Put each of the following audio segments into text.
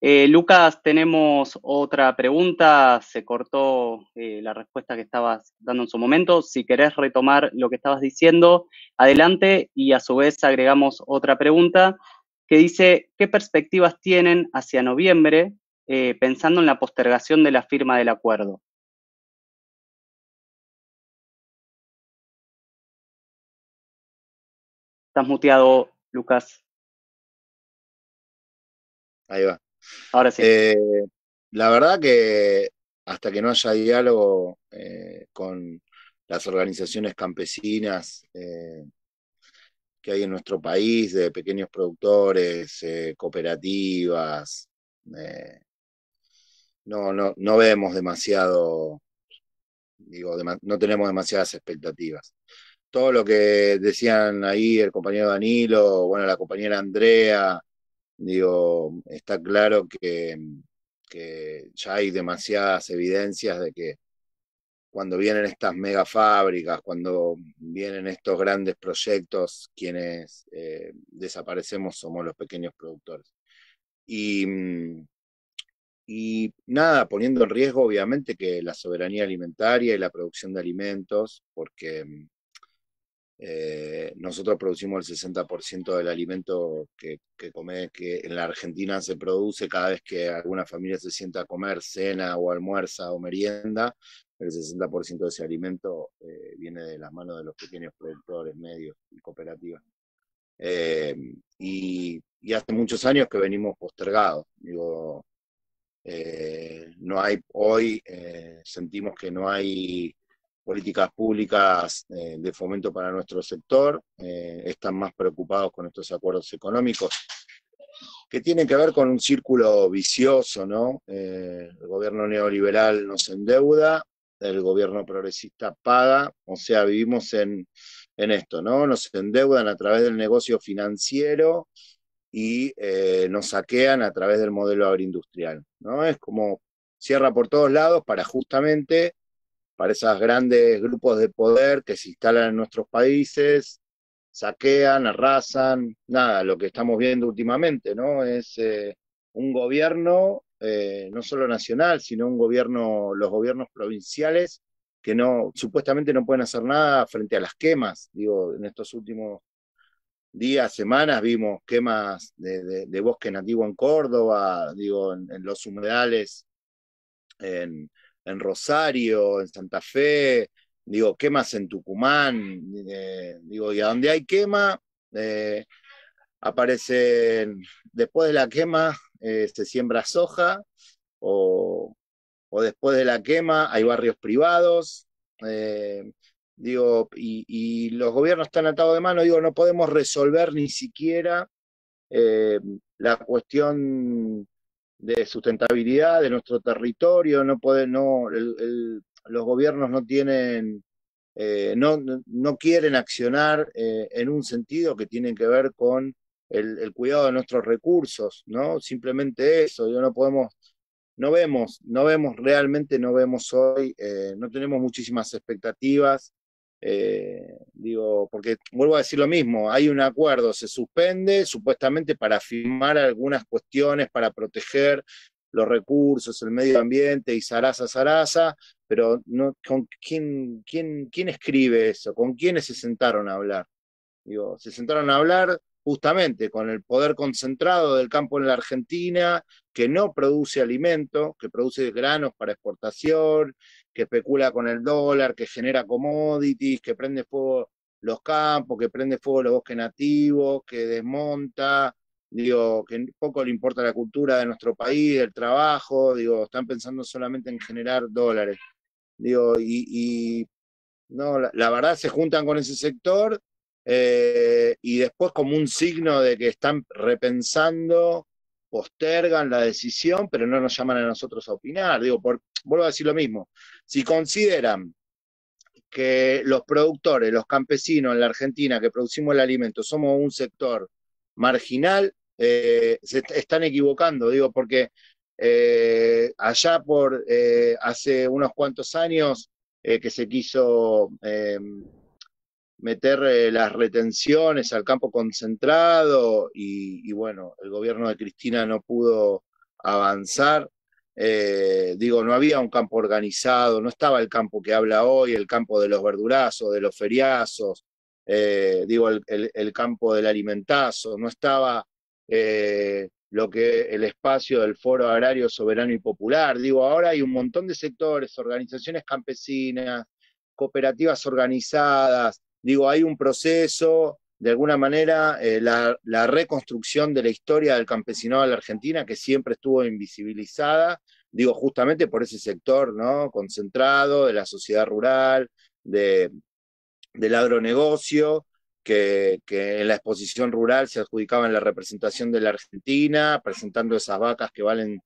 Eh, Lucas, tenemos otra pregunta. Se cortó eh, la respuesta que estabas dando en su momento. Si querés retomar lo que estabas diciendo, adelante y a su vez agregamos otra pregunta que dice, ¿qué perspectivas tienen hacia noviembre eh, pensando en la postergación de la firma del acuerdo? Estás muteado, Lucas. Ahí va. Ahora sí. Eh, la verdad que hasta que no haya diálogo eh, con las organizaciones campesinas eh, que hay en nuestro país, de pequeños productores, cooperativas, no, no, vemos demasiado, digo, no tenemos demasiadas expectativas todo lo que decían ahí el compañero Danilo, bueno, la compañera Andrea, Digo, está claro que, ya hay demasiadas evidencias de que cuando vienen estas mega fábricas, cuando vienen estos grandes proyectos, quienes eh, desaparecemos somos los pequeños productores. Mm, y, nada, poniendo en riesgo obviamente que la soberanía alimentaria y la producción de alimentos, porque mm, eh, nosotros producimos el 60% del alimento que, que en la Argentina se produce cada vez que alguna familia se sienta a comer cena o almuerza o merienda. El 60% de ese alimento eh, viene de las manos de los pequeños productores, medios y cooperativas. Eh, y, hace muchos años que venimos postergados. no hay, hoy sentimos que no hay políticas públicas eh, de fomento para nuestro sector, eh, están más preocupados con estos acuerdos económicos, que tienen que ver con un círculo vicioso, ¿no? Eh, el gobierno neoliberal nos endeuda, el gobierno progresista paga, o sea, vivimos en, en esto, ¿no? Nos endeudan a través del negocio financiero y nos saquean a través del modelo agroindustrial, ¿no? Es como cierra por todos lados para justamente para esos grandes grupos de poder que se instalan en nuestros países, saquean, arrasan, nada, lo que estamos viendo últimamente, ¿no? Es eh, un gobierno, eh, no solo nacional, sino un gobierno, los gobiernos provinciales, que no, supuestamente no pueden hacer nada frente a las quemas, digo, en estos últimos días, semanas, vimos quemas de, bosque nativo en Córdoba, digo, en los humedales, en en Rosario, en Santa Fe, digo, quemas en Tucumán, eh, digo, y a donde hay quema, eh, aparecen, después de la quema se este, siembra soja, o, después de la quema hay barrios privados, eh, digo, y, y, los gobiernos están atados de mano, digo, no podemos resolver ni siquiera la cuestión de sustentabilidad de nuestro territorio, no pueden no, los gobiernos no tienen, eh, no, no, quieren accionar eh, en un sentido que tiene que ver con el, cuidado de nuestros recursos, ¿no? Simplemente eso, yo no podemos, no vemos, no vemos realmente, no vemos hoy, eh, no tenemos muchísimas expectativas eh, digo, porque vuelvo a decir lo mismo, hay un acuerdo, se suspende supuestamente para firmar algunas cuestiones, para proteger los recursos, el medio ambiente y zaraza, zaraza, pero ¿con quién, quién, quién escribe eso? ¿Con quiénes se sentaron a hablar? Digo, se sentaron a hablar justamente con el poder concentrado del campo en la Argentina, que no produce alimento, que produce granos para exportación, que especula con el dólar, que genera commodities, que prende fuego los campos, que prende fuego los bosques nativos, que desmonta, digo, que poco le importa la cultura de nuestro país, el trabajo, digo, están pensando solamente en generar dólares. Digo, y, no, la, verdad se juntan con ese sector eh, y después como un signo de que están repensando postergan la decisión, pero no nos llaman a nosotros a opinar. Digo, vuelvo a decir lo mismo, si consideran que los productores, los campesinos en la Argentina que producimos el alimento, somos un sector marginal, eh, se están equivocando, digo, porque eh, allá por eh, hace unos cuantos años que se quiso meter eh, las retenciones al campo concentrado y, bueno, el gobierno de Cristina no pudo avanzar. Eh, digo, no había un campo organizado, no estaba el campo que habla hoy, el campo de los verdurazos, de los feriazos, eh, digo, el, campo del alimentazo, no estaba lo que el espacio del Foro Agrario Soberano y Popular. Digo, ahora hay un montón de sectores, organizaciones campesinas, cooperativas organizadas, digo, hay un proceso, de alguna manera, eh, la, reconstrucción de la historia del campesinado de la Argentina, que siempre estuvo invisibilizada, digo, justamente por ese sector, ¿no? Concentrado de la sociedad rural, del agronegocio, que, en la exposición rural se adjudicaba en la representación de la Argentina, presentando esas vacas que valen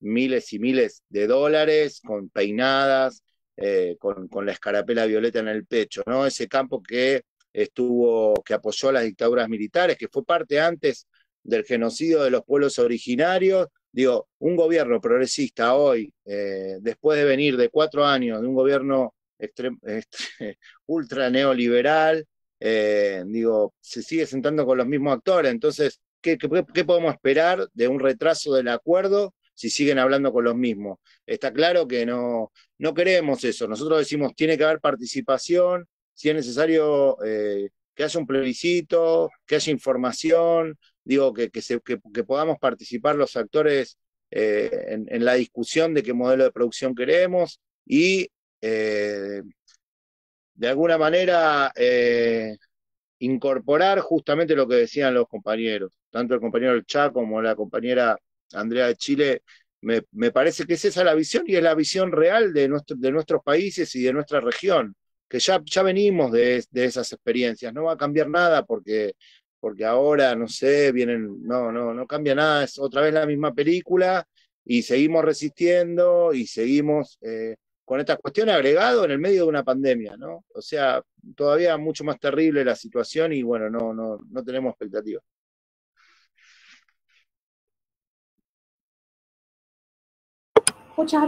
miles y miles de dólares, con peinadas, eh, con, la escarapela violeta en el pecho, ¿no? Ese campo que estuvo, que apoyó a las dictaduras militares, que fue parte antes del genocidio de los pueblos originarios. Digo, un gobierno progresista hoy, eh, después de venir de cuatro años de un gobierno ultra neoliberal, eh, digo, se sigue sentando con los mismos actores. Entonces, qué, podemos esperar de un retraso del acuerdo si siguen hablando con los mismos. Está claro que no, no queremos eso. Nosotros decimos, tiene que haber participación, si es necesario eh, que haya un plebiscito, que haya información, digo, que, podamos participar los actores eh, en, la discusión de qué modelo de producción queremos y eh, de alguna manera incorporar justamente lo que decían los compañeros, tanto el compañero El Chá como la compañera Andrea de Chile, me, parece que es esa la visión y es la visión real de, de nuestros países y de nuestra región, que ya, ya venimos de, esas experiencias, no va a cambiar nada porque, porque ahora, no sé, vienen, no, no, no cambia nada, es otra vez la misma película y seguimos resistiendo y seguimos eh, con esta cuestión agregado en el medio de una pandemia, ¿no? O sea, todavía mucho más terrible la situación y bueno, no, no, no tenemos expectativas. o Thiago